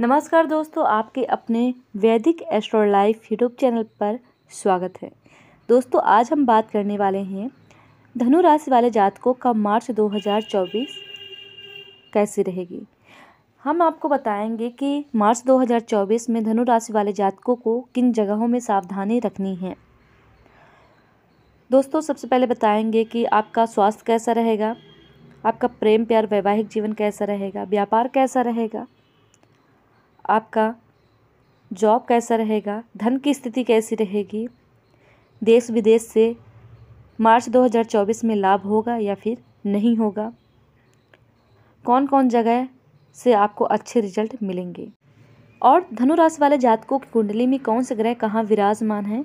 नमस्कार दोस्तों आपके अपने वैदिक एस्ट्रो लाइफ यूट्यूब चैनल पर स्वागत है दोस्तों आज हम बात करने वाले हैं धनु राशि वाले जातकों का मार्च 2024 कैसी रहेगी हम आपको बताएंगे कि मार्च 2024 में धनु राशि वाले जातकों को किन जगहों में सावधानी रखनी है दोस्तों सबसे पहले बताएंगे कि आपका स्वास्थ्य कैसा रहेगा आपका प्रेम प्यार वैवाहिक जीवन कैसा रहेगा व्यापार कैसा रहेगा आपका जॉब कैसा रहेगा धन की स्थिति कैसी रहेगी देश विदेश से मार्च 2024 में लाभ होगा या फिर नहीं होगा कौन कौन जगह से आपको अच्छे रिजल्ट मिलेंगे और धनुराशि वाले जातकों की कुंडली में कौन से ग्रह कहाँ विराजमान हैं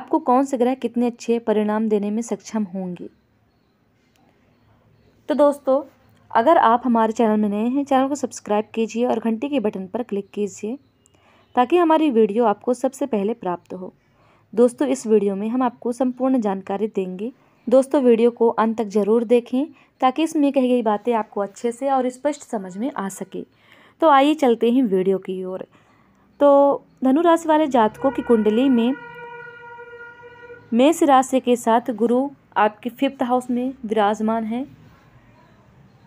आपको कौन से ग्रह कितने अच्छे परिणाम देने में सक्षम होंगे तो दोस्तों अगर आप हमारे चैनल में नए हैं चैनल को सब्सक्राइब कीजिए और घंटी के बटन पर क्लिक कीजिए ताकि हमारी वीडियो आपको सबसे पहले प्राप्त हो दोस्तों इस वीडियो में हम आपको संपूर्ण जानकारी देंगे दोस्तों वीडियो को अंत तक ज़रूर देखें ताकि इसमें कही गई बातें आपको अच्छे से और स्पष्ट समझ में आ सके तो आइए चलते हैं वीडियो की ओर तो धनुराशि वाले जातकों की कुंडली में मेष राशि के साथ गुरु आपके फिफ्थ हाउस में विराजमान है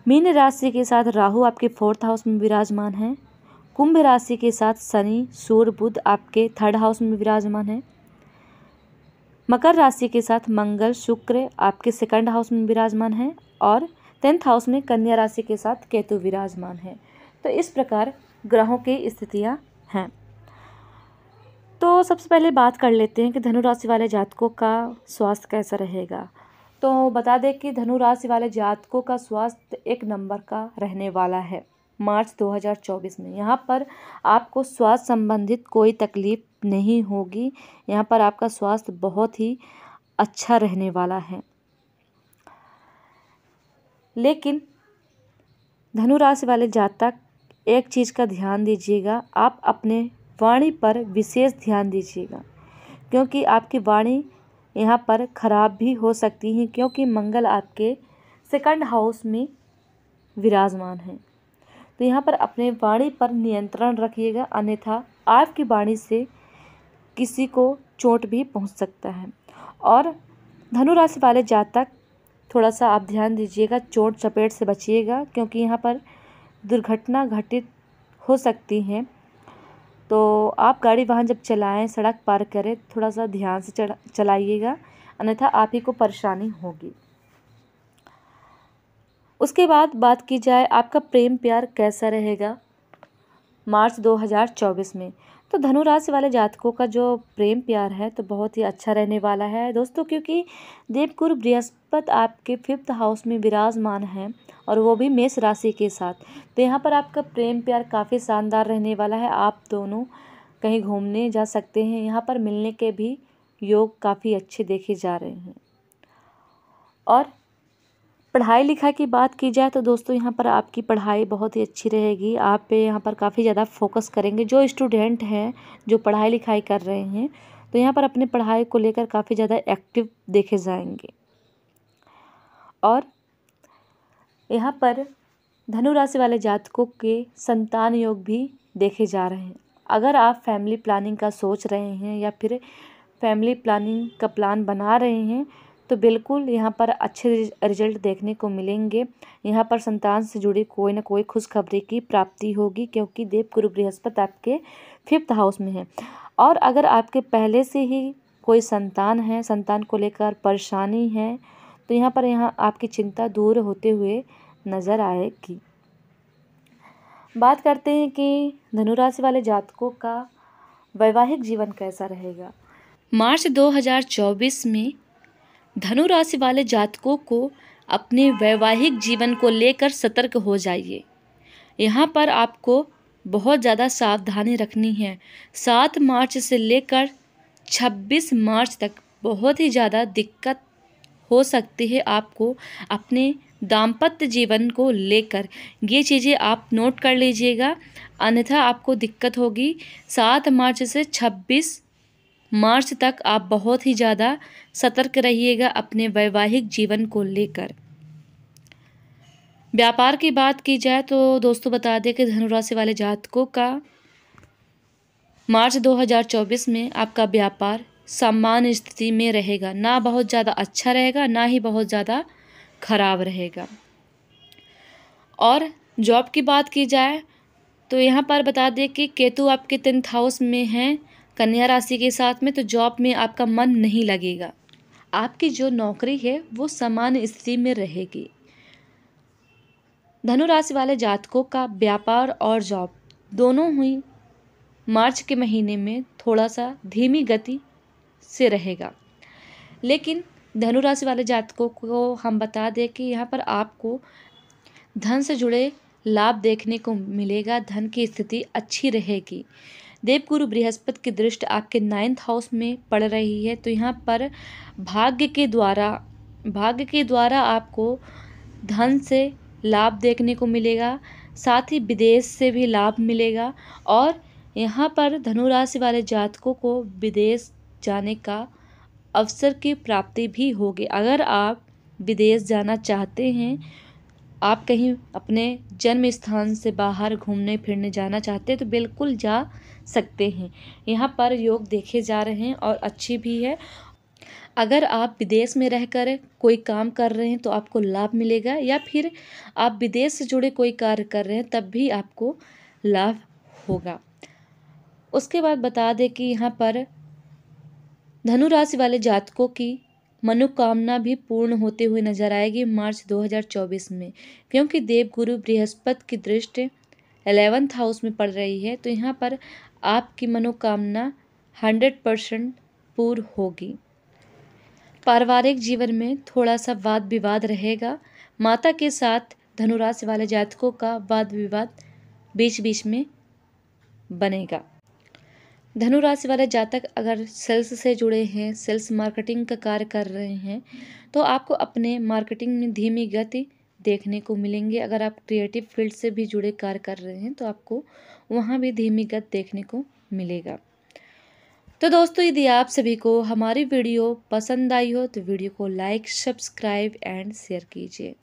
मीन राशि के साथ राहु आपके फोर्थ हाउस में विराजमान है कुंभ राशि के साथ शनि सूर्य बुध आपके थर्ड हाउस में विराजमान है मकर राशि के साथ मंगल शुक्र आपके सेकंड हाउस में विराजमान है और टेंथ हाउस में कन्या राशि के साथ केतु विराजमान है तो इस प्रकार ग्रहों की स्थितियाँ हैं तो सबसे पहले बात कर लेते हैं कि धनु राशि वाले जातकों का स्वास्थ्य कैसा रहेगा तो बता दें कि धनु राशि वाले जातकों का स्वास्थ्य एक नंबर का रहने वाला है मार्च 2024 में यहाँ पर आपको स्वास्थ्य संबंधित कोई तकलीफ नहीं होगी यहाँ पर आपका स्वास्थ्य बहुत ही अच्छा रहने वाला है लेकिन धनु राशि वाले जातक एक चीज़ का ध्यान दीजिएगा आप अपने वाणी पर विशेष ध्यान दीजिएगा क्योंकि आपकी वाणी यहाँ पर खराब भी हो सकती हैं क्योंकि मंगल आपके सेकंड हाउस में विराजमान हैं तो यहाँ पर अपने वाणी पर नियंत्रण रखिएगा अन्यथा आपकी वाणी से किसी को चोट भी पहुँच सकता है और धनु राशि वाले जातक थोड़ा सा आप ध्यान दीजिएगा चोट चपेट से बचिएगा क्योंकि यहाँ पर दुर्घटना घटित हो सकती हैं तो आप गाड़ी वाहन जब चलाएं सड़क पार करें थोड़ा सा ध्यान से चलाइएगा अन्यथा आप ही को परेशानी होगी उसके बाद बात की जाए आपका प्रेम प्यार कैसा रहेगा मार्च 2024 में तो धनु राशि वाले जातकों का जो प्रेम प्यार है तो बहुत ही अच्छा रहने वाला है दोस्तों क्योंकि देवगुरु बृहस्पति आपके फिफ्थ हाउस में विराजमान है और वो भी मेष राशि के साथ तो यहाँ पर आपका प्रेम प्यार काफ़ी शानदार रहने वाला है आप दोनों कहीं घूमने जा सकते हैं यहाँ पर मिलने के भी योग काफ़ी अच्छे देखे जा रहे हैं और पढ़ाई लिखाई की बात की जाए तो दोस्तों यहाँ पर आपकी पढ़ाई बहुत ही अच्छी रहेगी आप पे यहाँ पर काफ़ी ज़्यादा फोकस करेंगे जो स्टूडेंट हैं जो पढ़ाई लिखाई कर रहे हैं तो यहाँ पर अपने पढ़ाई को लेकर काफ़ी ज़्यादा एक्टिव देखे जाएंगे और यहाँ पर धनु राशि वाले जातकों के संतान योग भी देखे जा रहे हैं अगर आप फैमिली प्लानिंग का सोच रहे हैं या फिर फैमिली प्लानिंग का प्लान बना रहे हैं तो बिल्कुल यहाँ पर अच्छे रिजल्ट देखने को मिलेंगे यहाँ पर संतान से जुड़ी कोई ना कोई खुशखबरी की प्राप्ति होगी क्योंकि देव गुरु बृहस्पति आपके फिफ्थ हाउस में है और अगर आपके पहले से ही कोई संतान है संतान को लेकर परेशानी है तो यहाँ पर यहाँ आपकी चिंता दूर होते हुए नज़र आएगी बात करते हैं कि धनुराशि वाले जातकों का वैवाहिक जीवन कैसा रहेगा मार्च 2024 में धनु राशि वाले जातकों को अपने वैवाहिक जीवन को लेकर सतर्क हो जाइए यहाँ पर आपको बहुत ज़्यादा सावधानी रखनी है सात मार्च से लेकर छब्बीस मार्च तक बहुत ही ज़्यादा दिक्कत हो सकती है आपको अपने दाम्पत्य जीवन को लेकर ये चीज़ें आप नोट कर लीजिएगा अन्यथा आपको दिक्कत होगी सात मार्च से छब्बीस मार्च तक आप बहुत ही ज़्यादा सतर्क रहिएगा अपने वैवाहिक जीवन को लेकर व्यापार की बात की जाए तो दोस्तों बता दें कि धनुराशि वाले जातकों का मार्च 2024 में आपका व्यापार सामान्य स्थिति में रहेगा ना बहुत ज़्यादा अच्छा रहेगा ना ही बहुत ज़्यादा ख़राब रहेगा और जॉब की बात की जाए तो यहाँ पर बता दें कि केतु आपके टेंथ हाउस में हैं कन्या राशि के साथ में तो जॉब में आपका मन नहीं लगेगा आपकी जो नौकरी है वो समान स्थिति में रहेगी धनु राशि वाले जातकों का व्यापार और जॉब दोनों ही मार्च के महीने में थोड़ा सा धीमी गति से रहेगा लेकिन धनुराशि वाले जातकों को हम बता दें कि यहाँ पर आपको धन से जुड़े लाभ देखने को मिलेगा धन की स्थिति अच्छी रहेगी देवगुरु बृहस्पति की दृष्टि आपके नाइन्थ हाउस में पड़ रही है तो यहाँ पर भाग्य के द्वारा भाग्य के द्वारा आपको धन से लाभ देखने को मिलेगा साथ ही विदेश से भी लाभ मिलेगा और यहाँ पर धनुराशि वाले जातकों को विदेश जाने का अवसर की प्राप्ति भी होगी अगर आप विदेश जाना चाहते हैं आप कहीं अपने जन्म स्थान से बाहर घूमने फिरने जाना चाहते हैं तो बिल्कुल जा सकते हैं यहाँ पर योग देखे जा रहे हैं और अच्छी भी है अगर आप विदेश में रहकर कोई काम कर रहे हैं तो आपको लाभ मिलेगा या फिर आप विदेश से जुड़े कोई कार्य कर रहे हैं तब भी आपको लाभ होगा उसके बाद बता दें कि यहाँ पर धनु राशि वाले जातकों की मनोकामना भी पूर्ण होते हुए नजर आएगी मार्च 2024 में क्योंकि देवगुरु बृहस्पति की दृष्टि एलेवंथ हाउस में पड़ रही है तो यहाँ पर आपकी मनोकामना हंड्रेड परसेंट पूर्ण होगी पारिवारिक जीवन में थोड़ा सा वाद विवाद रहेगा माता के साथ धनुराशि वाले जातकों का वाद विवाद बीच बीच में बनेगा धनु राशि वाले जातक अगर सेल्स से जुड़े हैं सेल्स मार्केटिंग का कार्य कर रहे हैं तो आपको अपने मार्केटिंग में धीमी गति देखने को मिलेंगे अगर आप क्रिएटिव फील्ड से भी जुड़े कार्य कर रहे हैं तो आपको वहाँ भी धीमी गति देखने को मिलेगा तो दोस्तों यदि आप सभी को हमारी वीडियो पसंद आई हो तो वीडियो को लाइक सब्सक्राइब एंड शेयर कीजिए